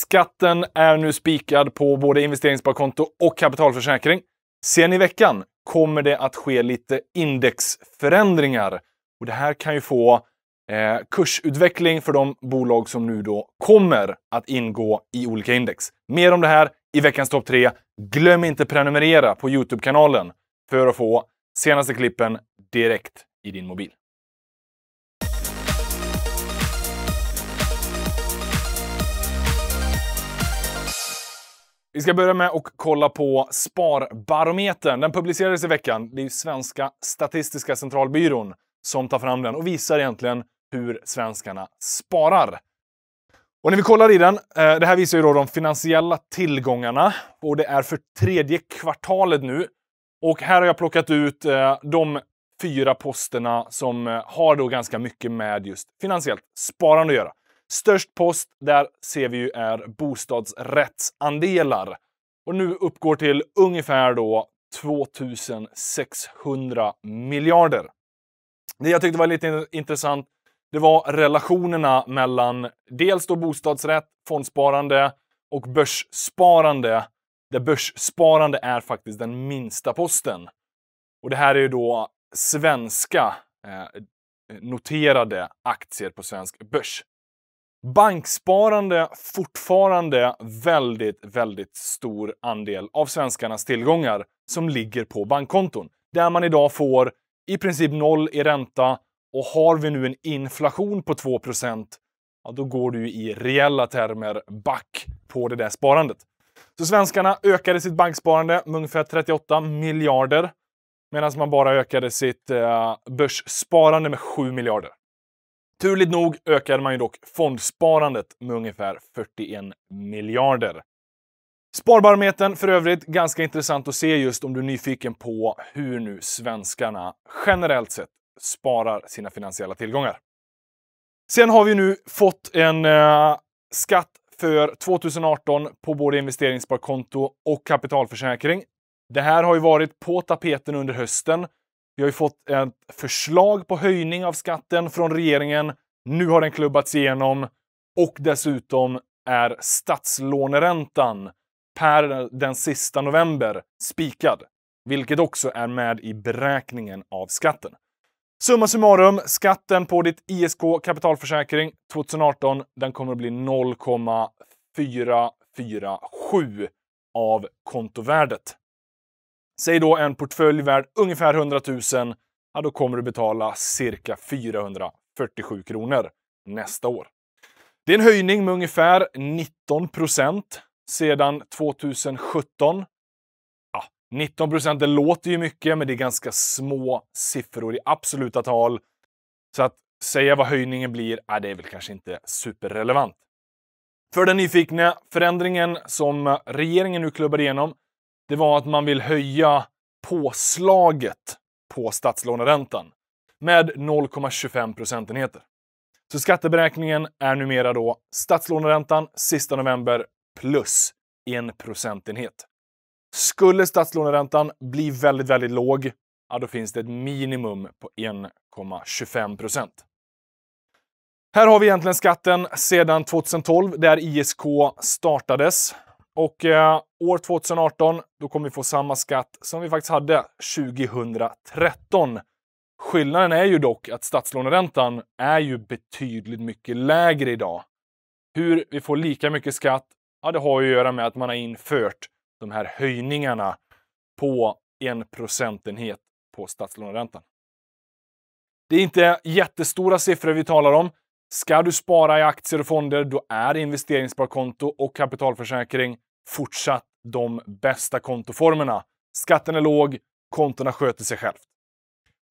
Skatten är nu spikad på både investeringssparkonto och kapitalförsäkring. Sen i veckan kommer det att ske lite indexförändringar. Och det här kan ju få eh, kursutveckling för de bolag som nu då kommer att ingå i olika index. Mer om det här i veckans topp 3. Glöm inte prenumerera på Youtube-kanalen för att få senaste klippen direkt i din mobil. Vi ska börja med att kolla på Sparbarometern. Den publicerades i veckan. Det är svenska Statistiska centralbyrån som tar fram den och visar egentligen hur svenskarna sparar. Och när vi kollar i den, eh, det här visar ju då de finansiella tillgångarna och det är för tredje kvartalet nu. Och här har jag plockat ut eh, de fyra posterna som eh, har då ganska mycket med just finansiellt sparande att göra. Störst post där ser vi ju är bostadsrättsandelar och nu uppgår till ungefär då 2600 miljarder. Det jag tyckte var lite intressant, det var relationerna mellan dels då bostadsrätt, fondsparande och börssparande. Där börssparande är faktiskt den minsta posten. Och det här är ju då svenska eh, noterade aktier på svensk börs. Banksparande fortfarande väldigt, väldigt stor andel av svenskarnas tillgångar som ligger på bankkonton. Där man idag får i princip noll i ränta och har vi nu en inflation på 2 ja, då går du i reella termer back på det där sparandet. Så svenskarna ökade sitt banksparande med ungefär 38 miljarder medan man bara ökade sitt eh, börssparande med 7 miljarder. Turligt nog ökade man ju dock fondsparandet med ungefär 41 miljarder. Sparbarometern för övrigt, ganska intressant att se just om du är nyfiken på hur nu svenskarna generellt sett sparar sina finansiella tillgångar. Sen har vi nu fått en eh, skatt för 2018 på både investeringssparkonto och kapitalförsäkring. Det här har ju varit på tapeten under hösten vi har ju fått ett förslag på höjning av skatten från regeringen. Nu har den klubbats igenom och dessutom är statslåneräntan per den sista november spikad, vilket också är med i beräkningen av skatten. Summa summarum, skatten på ditt ISK kapitalförsäkring 2018, den kommer att bli 0,447 av kontovärdet. Säg då en portfölj värd ungefär 100 000, ja, då kommer du betala cirka 447 kronor nästa år. Det är en höjning med ungefär 19 procent sedan 2017. Ja, 19 procent, låter ju mycket, men det är ganska små siffror i absoluta tal. Så att säga vad höjningen blir, ja, det är väl kanske inte superrelevant. För den nyfikna förändringen som regeringen nu klubbar igenom det var att man vill höja påslaget på statslåneräntan med 0,25 procentenheter. Så skatteberäkningen är numera då statslåneräntan sista november plus en procentenhet. Skulle statslåneräntan bli väldigt, väldigt låg, ja, då finns det ett minimum på 1,25 procent. Här har vi egentligen skatten sedan 2012 där ISK startades. Och eh, år 2018, då kommer vi få samma skatt som vi faktiskt hade 2013. Skillnaden är ju dock att statslåneräntan är ju betydligt mycket lägre idag. Hur vi får lika mycket skatt, ja det har ju att göra med att man har infört de här höjningarna på en procentenhet på statslåneräntan. Det är inte jättestora siffror vi talar om. Ska du spara i aktier och fonder, då är investeringssparkonto och kapitalförsäkring fortsatt de bästa kontoformerna. Skatten är låg, kontona sköter sig självt.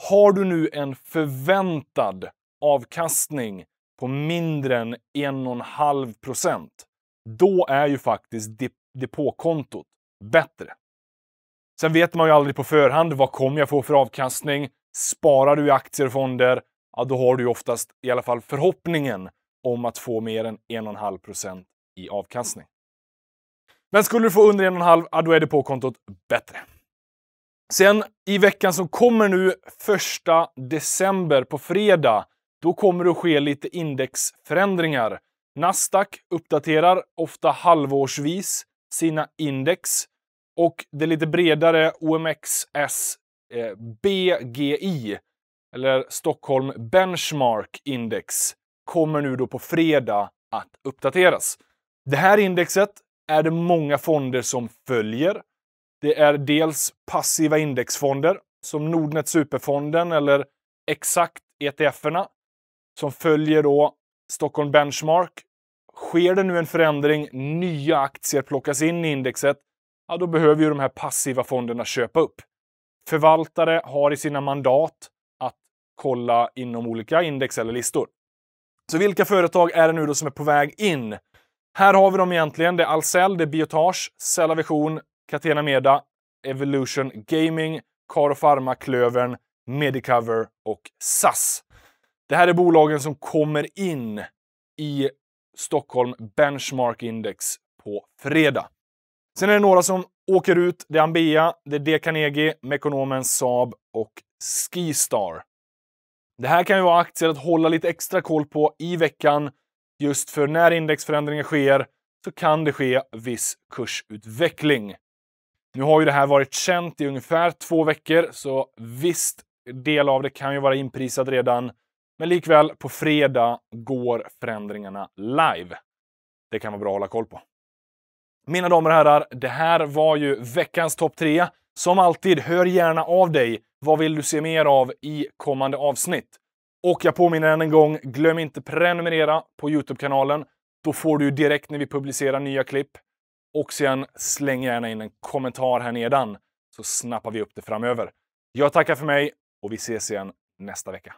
Har du nu en förväntad avkastning på mindre än 1,5 procent, då är ju faktiskt depåkontot bättre. Sen vet man ju aldrig på förhand vad kommer jag få för avkastning. Sparar du i aktier och fonder, ja, då har du ju oftast i alla fall förhoppningen om att få mer än 1,5 procent i avkastning. Men skulle du få under en en och halv, ja, då är depåkontot bättre. Sen i veckan som kommer nu, första december på fredag, då kommer det att ske lite indexförändringar. Nasdaq uppdaterar ofta halvårsvis sina index och det lite bredare OMXS-BGI, eh, eller Stockholm Benchmark Index, kommer nu då på fredag att uppdateras. Det här indexet är det många fonder som följer. Det är dels passiva indexfonder som Nordnet Superfonden eller Exakt ETFerna som följer då Stockholm Benchmark. Sker det nu en förändring, nya aktier plockas in i indexet, ja då behöver ju de här passiva fonderna köpa upp. Förvaltare har i sina mandat att kolla inom olika index eller listor. Så vilka företag är det nu då som är på väg in? Här har vi dem egentligen. Det är Ahlsell, det är Biotage, Cellavision, Catena Meda, Evolution Gaming, Caro Pharma, Klövern, Medicover och SAS. Det här är bolagen som kommer in i Stockholm Benchmark Index på fredag. Sen är det några som åker ut. Det är Ambea, det är D. Carnegie, Mekonomen, Saab och Skistar. Det här kan ju vara aktier att hålla lite extra koll på i veckan just för när indexförändringar sker så kan det ske viss kursutveckling. Nu har ju det här varit känt i ungefär två veckor, så visst, del av det kan ju vara inprisad redan. Men likväl, på fredag går förändringarna live. Det kan vara bra att hålla koll på. Mina damer och herrar, det här var ju veckans topp tre. Som alltid, hör gärna av dig. Vad vill du se mer av i kommande avsnitt? Och jag påminner än en gång, glöm inte prenumerera på Youtube-kanalen. Då får du direkt när vi publicerar nya klipp. Och sen släng gärna in en kommentar här nedan så snappar vi upp det framöver. Jag tackar för mig och vi ses igen nästa vecka.